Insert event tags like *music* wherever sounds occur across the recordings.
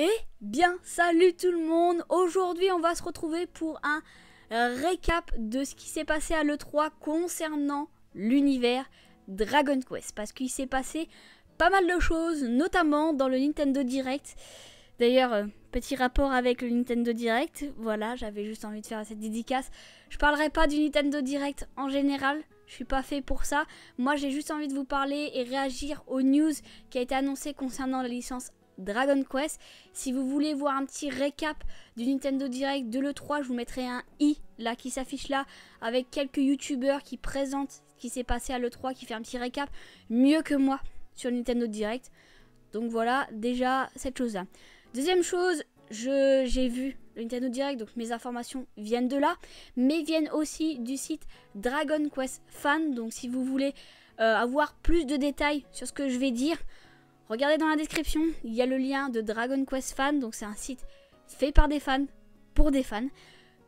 Et eh bien, salut tout le monde Aujourd'hui, on va se retrouver pour un euh, récap de ce qui s'est passé à l'E3 concernant l'univers Dragon Quest. Parce qu'il s'est passé pas mal de choses, notamment dans le Nintendo Direct. D'ailleurs, euh, petit rapport avec le Nintendo Direct. Voilà, j'avais juste envie de faire cette dédicace. Je parlerai pas du Nintendo Direct en général. Je suis pas fait pour ça. Moi, j'ai juste envie de vous parler et réagir aux news qui a été annoncées concernant la licence Dragon Quest. Si vous voulez voir un petit récap du Nintendo Direct de l'E3, je vous mettrai un i là qui s'affiche là avec quelques youtubeurs qui présentent ce qui s'est passé à l'E3, qui fait un petit récap mieux que moi sur le Nintendo Direct. Donc voilà, déjà cette chose-là. Deuxième chose, j'ai vu le Nintendo Direct, donc mes informations viennent de là, mais viennent aussi du site Dragon Quest Fan. Donc si vous voulez euh, avoir plus de détails sur ce que je vais dire, Regardez dans la description, il y a le lien de Dragon Quest Fan, donc c'est un site fait par des fans, pour des fans.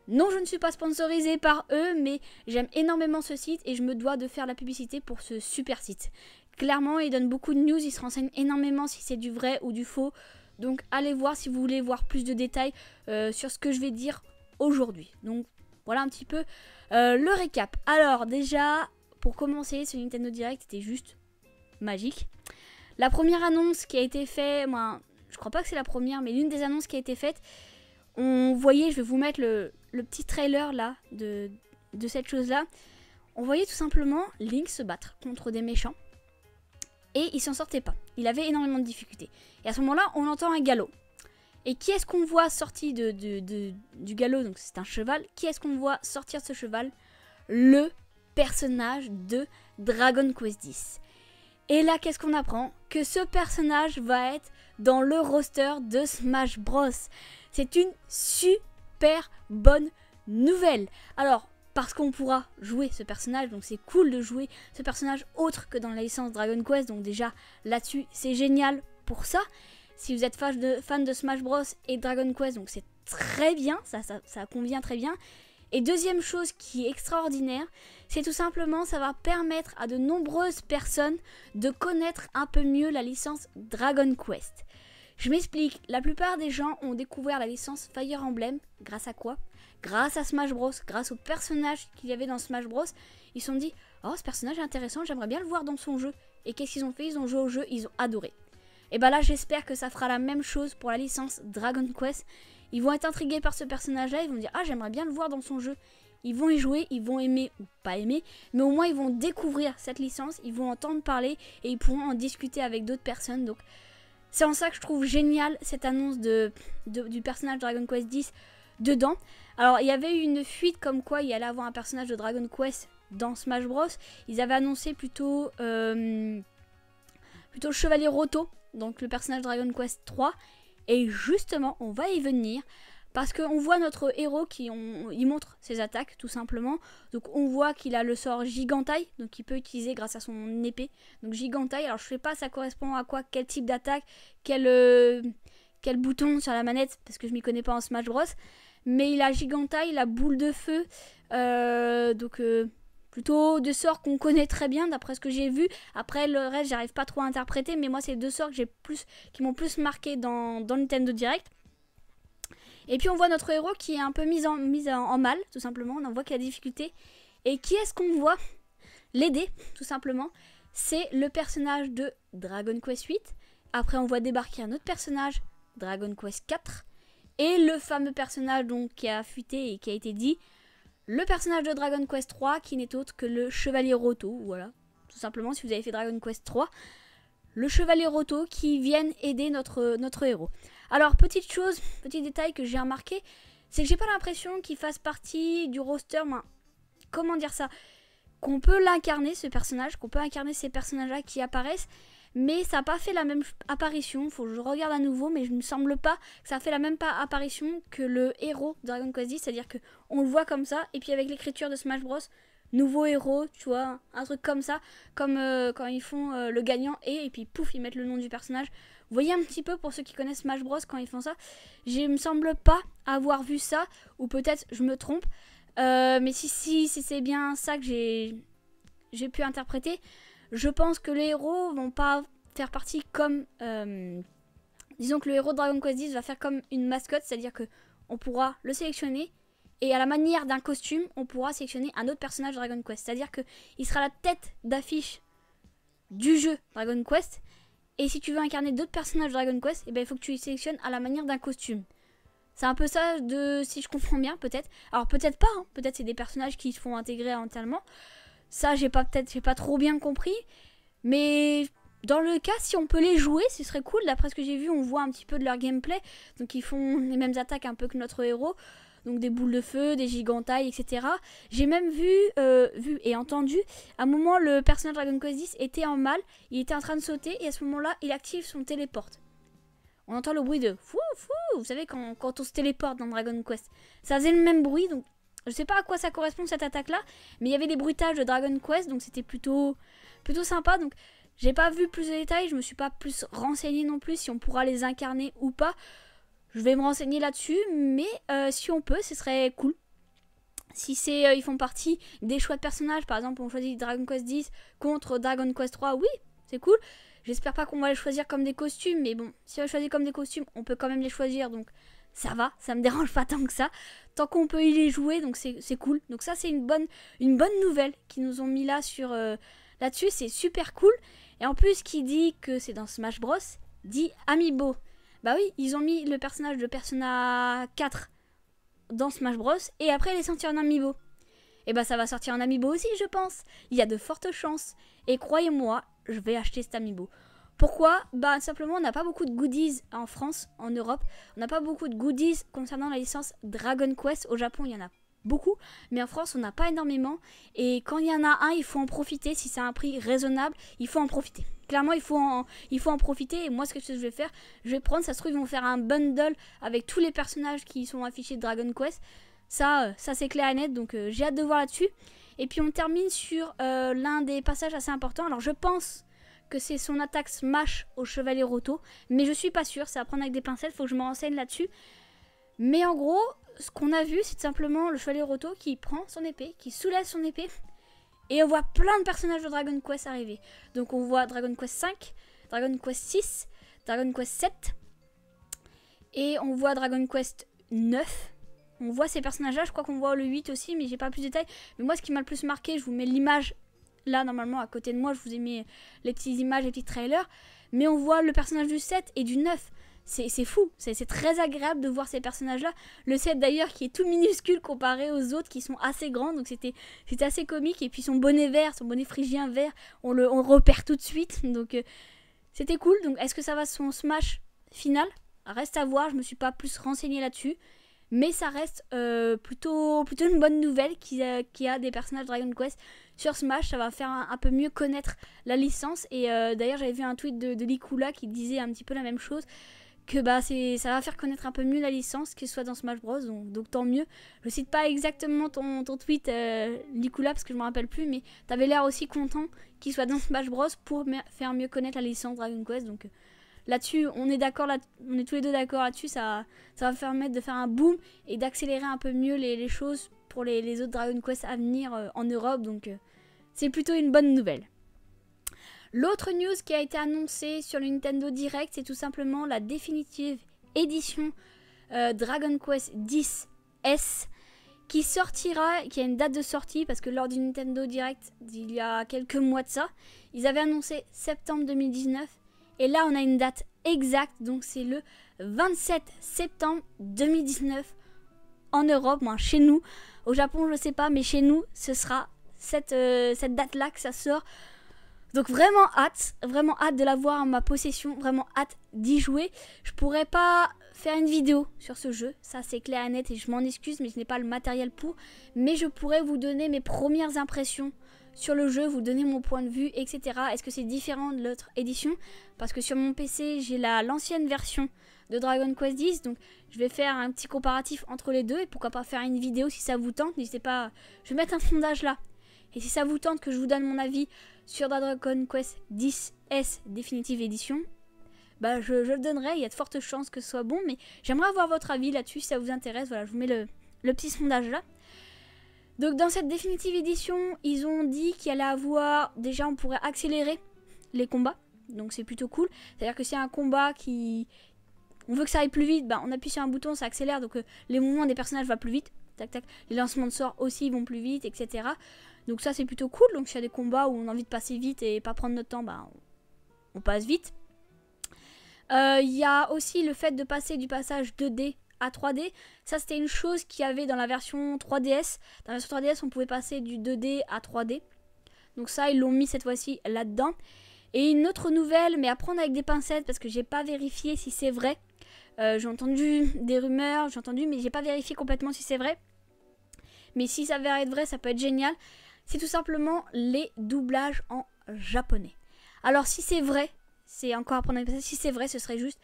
Non, je ne suis pas sponsorisée par eux, mais j'aime énormément ce site et je me dois de faire la publicité pour ce super site. Clairement, ils donnent beaucoup de news, ils se renseignent énormément si c'est du vrai ou du faux. Donc allez voir si vous voulez voir plus de détails euh, sur ce que je vais dire aujourd'hui. Donc voilà un petit peu euh, le récap. Alors déjà, pour commencer, ce Nintendo Direct était juste magique. La première annonce qui a été faite, moi, je crois pas que c'est la première, mais l'une des annonces qui a été faite, on voyait, je vais vous mettre le, petit trailer là de, cette chose-là, on voyait tout simplement Link se battre contre des méchants. Et il s'en sortait pas. Il avait énormément de difficultés. Et à ce moment-là, on entend un galop. Et qui est-ce qu'on voit sortir du galop Donc c'est un cheval. Qui est-ce qu'on voit sortir de ce cheval Le personnage de Dragon Quest X. Et là, qu'est-ce qu'on apprend Que ce personnage va être dans le roster de Smash Bros. C'est une super bonne nouvelle. Alors, parce qu'on pourra jouer ce personnage, donc c'est cool de jouer ce personnage autre que dans la licence Dragon Quest, donc déjà là-dessus c'est génial pour ça. Si vous êtes fan de, de, Smash Bros et Dragon Quest, donc c'est très bien, ça, ça, ça convient très bien. Et deuxième chose qui est extraordinaire, c'est tout simplement ça va permettre à de nombreuses personnes de connaître un peu mieux la licence Dragon Quest. Je m'explique, la plupart des gens ont découvert la licence Fire Emblem, grâce à quoi Grâce à Smash Bros, grâce au personnage qu'il y avait dans Smash Bros, ils se sont dit « Oh, ce personnage est intéressant, j'aimerais bien le voir dans son jeu ». Et qu'est-ce qu'ils ont fait Ils ont joué au jeu, ils ont adoré. Et bah là, j'espère que ça fera la même chose pour la licence Dragon Quest ils vont être intrigués par ce personnage-là, ils vont dire Ah, j'aimerais bien le voir dans son jeu. Ils vont y jouer, ils vont aimer ou pas aimer, mais au moins ils vont découvrir cette licence, ils vont entendre parler et ils pourront en discuter avec d'autres personnes. Donc, c'est en ça que je trouve génial cette annonce de, du personnage Dragon Quest X dedans. Alors, il y avait eu une fuite comme quoi il allait avoir un personnage de Dragon Quest dans Smash Bros. Ils avaient annoncé plutôt, euh, plutôt le Chevalier Roto, donc le personnage Dragon Quest 3. Et justement, on va y venir parce qu'on voit notre héros qui montre ses attaques tout simplement. Donc on voit qu'il a le sort Gigantaille, donc il peut utiliser grâce à son épée. Donc Gigantaille, alors je ne sais pas ça correspond à quoi, quel type d'attaque, quel, euh, quel bouton sur la manette, parce que je ne m'y connais pas en Smash Bros. Mais il a Gigantaille, la boule de feu, euh, donc euh, plutôt deux sorts qu'on connaît très bien d'après ce que j'ai vu. Après le reste, j'arrive pas trop à interpréter, mais moi c'est deux sorts que j'ai plus, qui m'ont plus marqué dans, dans Nintendo Direct. Et puis on voit notre héros qui est un peu mis en, mis en, mal, tout simplement. On en voit qu'il a des difficultés. Et qui est-ce qu'on voit l'aider, tout simplement C'est le personnage de Dragon Quest 8. Après, on voit débarquer un autre personnage, Dragon Quest 4. Et le fameux personnage donc qui a fuité et qui a été dit, le personnage de Dragon Quest 3 qui n'est autre que le Chevalier Roto, voilà. Tout simplement, si vous avez fait Dragon Quest 3, le Chevalier Roto qui vienne aider notre, notre héros. Alors, petite chose, petit détail que j'ai remarqué, c'est que j'ai pas l'impression qu'il fasse partie du roster, comment dire ça Qu'on peut l'incarner, ce personnage, qu'on peut incarner ces personnages-là qui apparaissent, mais ça n'a pas fait la même apparition. Faut que je regarde à nouveau, mais je ne me semble pas que ça fait la même apparition que le héros de Dragon Quest X, c'est-à-dire que on le voit comme ça, et puis avec l'écriture de Smash Bros, nouveau héros, tu vois, un truc comme ça, comme euh, quand ils font euh, le gagnant et, puis pouf, ils mettent le nom du personnage. Vous voyez un petit peu pour ceux qui connaissent Smash Bros quand ils font ça. Je me semble pas avoir vu ça, ou peut-être je me trompe. Euh, mais si, si, si c'est bien ça que j'ai pu interpréter, je pense que les héros vont pas faire partie comme... Euh, disons que le héros de Dragon Quest X va faire comme une mascotte, c'est-à-dire que on pourra le sélectionner et à la manière d'un costume, on pourra sélectionner un autre personnage Dragon Quest. C'est-à-dire que il sera la tête d'affiche du jeu Dragon Quest. Et si tu veux incarner d'autres personnages Dragon Quest, eh ben, il faut que tu les sélectionnes à la manière d'un costume. C'est un peu ça de si je comprends bien peut-être. Alors peut-être pas, hein. peut-être c'est des personnages qui se font intégrer entièrement. Ça, j'ai pas peut-être, j'ai pas trop bien compris. Mais dans le cas, si on peut les jouer, ce serait cool. D'après ce que j'ai vu, on voit un petit peu de leur gameplay. Donc ils font les mêmes attaques un peu que notre héros. Donc des boules de feu, des gigantailles, etc. J'ai même vu, euh, vu et entendu, à un moment, le personnage Dragon Quest X était en mal. Il était en train de sauter et à ce moment-là, il active son téléporte. On entend le bruit de fou fou, vous savez quand, quand on se téléporte dans Dragon Quest. Ça faisait le même bruit, donc je sais pas à quoi ça correspond cette attaque là, mais il y avait des bruitages de Dragon Quest, donc c'était plutôt, plutôt sympa. Donc j'ai pas vu plus de détails, je me suis pas plus renseigné non plus si on pourra les incarner ou pas. Je vais me renseigner là-dessus, mais euh, si on peut, ce serait cool. Si c'est, euh, ils font partie des choix de personnages, par exemple, on choisit Dragon Quest X contre Dragon Quest 3, oui, c'est cool. J'espère pas qu'on va les choisir comme des costumes, mais bon, si on les choisit comme des costumes, on peut quand même les choisir, donc ça va, ça me dérange pas tant que ça. Tant qu'on peut y les jouer, donc c'est cool. Donc ça c'est une bonne, une bonne nouvelle qu'ils nous ont mis là sur euh, là-dessus, c'est super cool. Et en plus qui dit que c'est dans Smash Bros, dit Amiibo. Bah oui, ils ont mis le personnage de Persona 4 dans Smash Bros et après est sorti en Amiibo. Et bah ça va sortir en Amiibo aussi je pense. Il y a de fortes chances. Et croyez-moi, je vais acheter cet Amiibo. Pourquoi Bah simplement on n'a pas beaucoup de goodies en France, en Europe. On n'a pas beaucoup de goodies concernant la licence Dragon Quest. Au Japon il y en a beaucoup, mais en France on n'a pas énormément. Et quand il y en a un, il faut en profiter. Si c'est un prix raisonnable, il faut en profiter. Clairement il faut en, il faut en profiter. Et moi ce que je vais faire, je vais prendre, ça se trouve ils vont faire un bundle avec tous les personnages qui sont affichés de Dragon Quest. Ça, euh, ça c'est clair et net, donc euh, j'ai hâte de voir là-dessus. Et puis on termine sur euh, l'un des passages assez importants. Alors je pense que c'est son attaque smash au chevalier roto, mais je suis pas sûre, Ça à prendre avec des pincettes, faut que je me renseigne là-dessus. Mais en gros, ce qu'on a vu, c'est simplement le chevalier roto qui prend son épée, qui soulève son épée, et on voit plein de personnages de Dragon Quest arriver. Donc on voit Dragon Quest 5, Dragon Quest 6, Dragon Quest 7, et on voit Dragon Quest 9. On voit ces personnages-là, je crois qu'on voit le 8 aussi, mais j'ai pas plus de détails. Mais moi, ce qui m'a le plus marqué, je vous mets l'image là normalement à côté de moi, je vous ai mis les petites images, les petits trailers, mais on voit le personnage du 7 et du 9. C'est fou, c'est très agréable de voir ces personnages-là. Le 7 d'ailleurs qui est tout minuscule comparé aux autres qui sont assez grands, donc c'était assez comique. Et puis son bonnet vert, son bonnet phrygien vert, on le, on repère tout de suite, donc euh, c'était cool. Donc est-ce que ça va son smash final Reste à voir, je me suis pas plus renseigné là-dessus mais ça reste euh, plutôt, plutôt une bonne nouvelle qu'il y a des personnages Dragon Quest sur Smash. Ça va faire un, peu mieux connaître la licence. Et euh, d'ailleurs, j'avais vu un tweet de, de Likula qui disait un petit peu la même chose que bah ça va faire connaître un peu mieux la licence que soit dans Smash Bros donc, tant mieux je cite pas exactement ton, tweet euh, parce que je me rappelle plus mais t'avais l'air aussi content qu'il soit dans Smash Bros pour faire mieux connaître la licence Dragon Quest donc euh, là-dessus on est d'accord là on est tous les deux d'accord là-dessus ça ça va permettre de faire un boom et d'accélérer un peu mieux les, choses pour les, autres Dragon Quest à venir euh, en Europe donc c'est plutôt une bonne nouvelle. L'autre news qui a été annoncée sur le Nintendo Direct, c'est tout simplement la définitive édition euh, Dragon Quest X S qui sortira, qui a une date de sortie, parce que lors du Nintendo Direct il y a quelques mois de ça, ils avaient annoncé septembre 2019, et là on a une date exacte, donc c'est le 27 septembre 2019 en Europe, chez nous, au Japon je ne sais pas, mais chez nous ce sera cette, euh, cette date-là que ça sort. Donc vraiment hâte, vraiment hâte de l'avoir en ma possession, vraiment hâte d'y jouer. Je pourrais pas faire une vidéo sur ce jeu, ça c'est clair et net et je m'en excuse mais je n'ai pas le matériel pour. Mais je pourrais vous donner mes premières impressions sur le jeu, vous donner mon point de vue, etc. Est-ce que c'est différent de l'autre édition Parce que sur mon PC j'ai l'ancienne version de Dragon Quest X. Donc je vais faire un petit comparatif entre les deux et pourquoi pas faire une vidéo si ça vous tente. N'hésitez pas, je vais mettre un fondage là et si ça vous tente que je vous donne mon avis sur Dragon Quest 10S définitive édition, bah je, le donnerai, il y a de fortes chances que ce soit bon, mais j'aimerais avoir votre avis là-dessus si ça vous intéresse. Voilà, je vous mets le, petit sondage là. Donc dans cette définitive édition, ils ont dit qu'il allait avoir, déjà on pourrait accélérer les combats, donc c'est plutôt cool. C'est-à-dire que si un combat qui... On veut que ça aille plus vite, bah, on appuie sur un bouton, ça accélère, donc euh, les mouvements des personnages vont plus vite. Tac, tac. Les lancements de sorts aussi vont plus vite, etc. Donc ça c'est plutôt cool. Donc s'il y a des combats où on a envie de passer vite et pas prendre notre temps, bah on, passe vite. Euh, il y a aussi le fait de passer du passage 2D à 3D. Ça c'était une chose qu'il y avait dans la version 3DS. Dans la version 3DS on pouvait passer du 2D à 3D. Donc ça ils l'ont mis cette fois-ci là-dedans. Et une autre nouvelle, mais à prendre avec des pincettes parce que j'ai pas vérifié si c'est vrai. Euh, j'ai entendu des rumeurs, j'ai entendu, mais j'ai pas vérifié complètement si c'est vrai. Mais si ça va être vrai, ça peut être génial c'est tout simplement les doublages en japonais. Alors si c'est vrai, c'est encore à prendre si c'est vrai, ce serait juste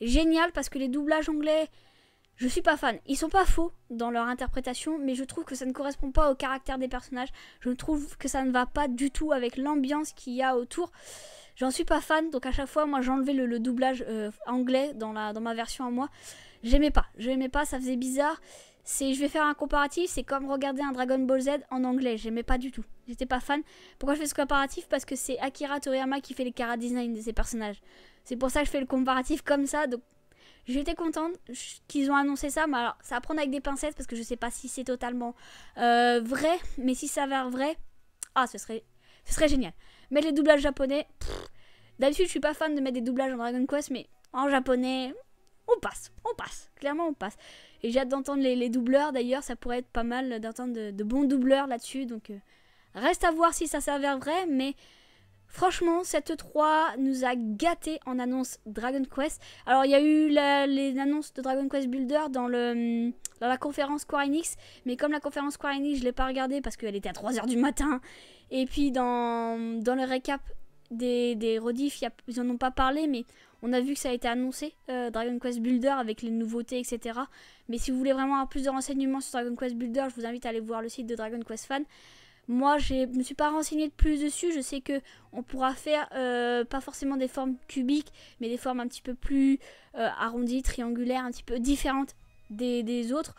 génial parce que les doublages anglais, je suis pas fan. Ils sont pas faux dans leur interprétation, mais je trouve que ça ne correspond pas au caractère des personnages. Je trouve que ça ne va pas du tout avec l'ambiance qu'il y a autour. J'en suis pas fan, donc à chaque fois, moi, j'enlevais le, doublage euh, anglais dans, la, dans ma version à moi. J'aimais pas, j'aimais pas, ça faisait bizarre je vais faire un comparatif, c'est comme regarder un Dragon Ball Z en anglais. J'aimais pas du tout. J'étais pas fan. Pourquoi je fais ce comparatif Parce que c'est Akira Toriyama qui fait les cara design de ses personnages. C'est pour ça que je fais le comparatif comme ça. Donc j'étais contente qu'ils ont annoncé ça, mais alors ça va prendre avec des pincettes parce que je sais pas si c'est totalement euh, vrai, mais si ça s'avère vrai, ah ce serait, ce serait génial. Mais les doublages japonais, d'habitude je suis pas fan de mettre des doublages en Dragon Quest, mais en japonais, on passe, on passe, clairement on passe. Et j'ai hâte d'entendre les, doubleurs d'ailleurs, ça pourrait être pas mal d'entendre de, bons doubleurs là-dessus. Donc euh, reste à voir si ça s'avère vrai, mais franchement, cette 3 nous a gâté en annonce Dragon Quest. Alors il y a eu les annonces de Dragon Quest Builder dans, la conférence Square Enix, mais comme la conférence Square Enix, je ne l'ai pas regardée parce qu'elle était à 3h du matin, et puis dans, le récap des, des ils n'en ont pas parlé, mais on a vu que ça a été annoncé, euh, Dragon Quest Builder, avec les nouveautés, etc. Mais si vous voulez vraiment avoir plus de renseignements sur Dragon Quest Builder, je vous invite à aller voir le site de Dragon Quest Fan. Moi, je ne me suis pas renseigné de plus dessus. Je sais que on pourra faire euh, pas forcément des formes cubiques, mais des formes un petit peu plus euh, arrondies, triangulaires, un petit peu différentes des autres.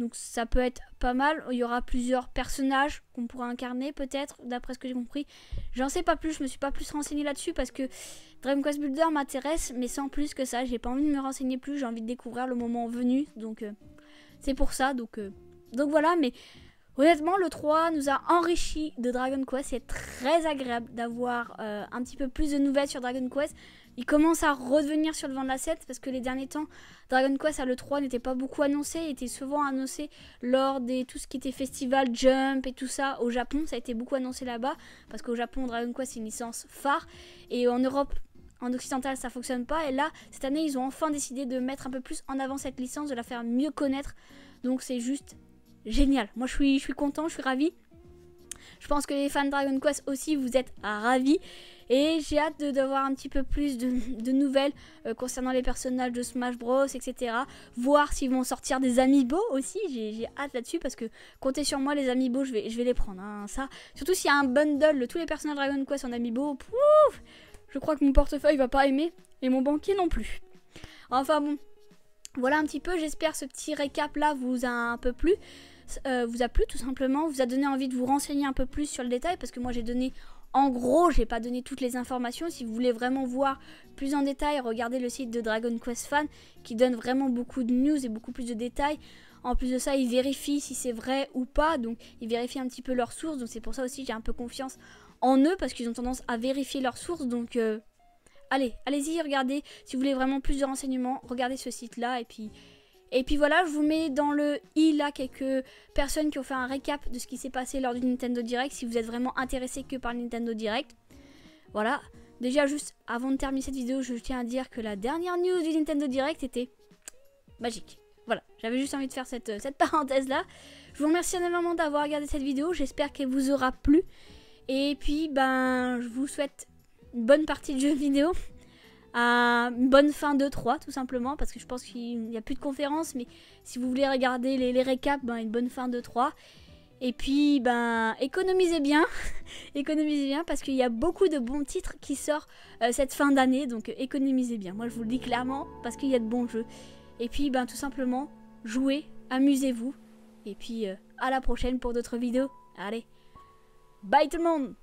Donc ça peut être pas mal. Il y aura plusieurs personnages qu'on pourra incarner peut-être, d'après ce que j'ai compris. J'en sais pas plus, je me suis pas plus renseigné là-dessus parce que Dragon Quest Builder m'intéresse, mais sans plus que ça. J'ai pas envie de me renseigner plus, j'ai envie de découvrir le moment venu. Donc euh, c'est pour ça. Donc, euh, donc voilà, mais honnêtement, le 3 nous a enrichi de Dragon Quest. C'est très agréable d'avoir euh, un petit peu plus de nouvelles sur Dragon Quest il commence à revenir sur le vent de la scène parce que les derniers temps, Dragon Quest à l'E3 n'était pas beaucoup annoncé, il était souvent annoncé lors des tout ce qui était festival Jump et tout ça au Japon, ça a été beaucoup annoncé là-bas parce qu'au Japon Dragon Quest c'est une licence phare et en Europe en occidental ça fonctionne pas et là cette année ils ont enfin décidé de mettre un peu plus en avant cette licence, de la faire mieux connaître. Donc c'est juste génial. Moi je suis je suis content, je suis ravi. Je pense que les fans de Dragon Quest aussi vous êtes ravis. Et j'ai hâte d'avoir un petit peu plus de, nouvelles euh, concernant les personnages de Smash Bros, etc. Voir s'ils vont sortir des amiibo aussi. J'ai hâte là-dessus parce que comptez sur moi les amiibo, je vais, je vais les prendre. Hein, ça. Surtout s'il y a un bundle, de tous les personnages Dragon Quest en amiibo. Pouf je crois que mon portefeuille va pas aimer et mon banquier non plus. Enfin bon, voilà un petit peu. J'espère ce petit récap là vous a un peu plu. Euh, vous a plu tout simplement, vous a donné envie de vous renseigner un peu plus sur le détail parce que moi j'ai donné en gros, je n'ai pas donné toutes les informations. Si vous voulez vraiment voir plus en détail, regardez le site de Dragon Quest Fan qui donne vraiment beaucoup de news et beaucoup plus de détails. En plus de ça, ils vérifient si c'est vrai ou pas, donc ils vérifient un petit peu leurs sources. Donc c'est pour ça aussi que j'ai un peu confiance en eux parce qu'ils ont tendance à vérifier leurs sources. Donc euh, allez, allez-y, regardez. Si vous voulez vraiment plus de renseignements, regardez ce site-là et puis et puis voilà, je vous mets dans le i là quelques personnes qui ont fait un récap de ce qui s'est passé lors du Nintendo Direct, si vous êtes vraiment intéressé que par le Nintendo Direct. Voilà. Déjà, juste avant de terminer cette vidéo, je tiens à dire que la dernière news du Nintendo Direct était magique. Voilà, j'avais juste envie de faire cette, parenthèse là. Je vous remercie énormément d'avoir regardé cette vidéo, j'espère qu'elle vous aura plu. Et puis, ben, je vous souhaite une bonne partie de jeu vidéo une bonne fin de 3 tout simplement parce que je pense qu'il n'y a plus de conférences mais si vous voulez regarder les, récaps ben, une bonne fin de 3 et puis ben économisez bien *laughs* économisez bien parce qu'il y a beaucoup de bons titres qui sortent euh, cette fin d'année donc euh, économisez bien moi je vous le dis clairement parce qu'il y a de bons jeux et puis ben tout simplement jouez amusez-vous et puis euh, à la prochaine pour d'autres vidéos allez bye tout le monde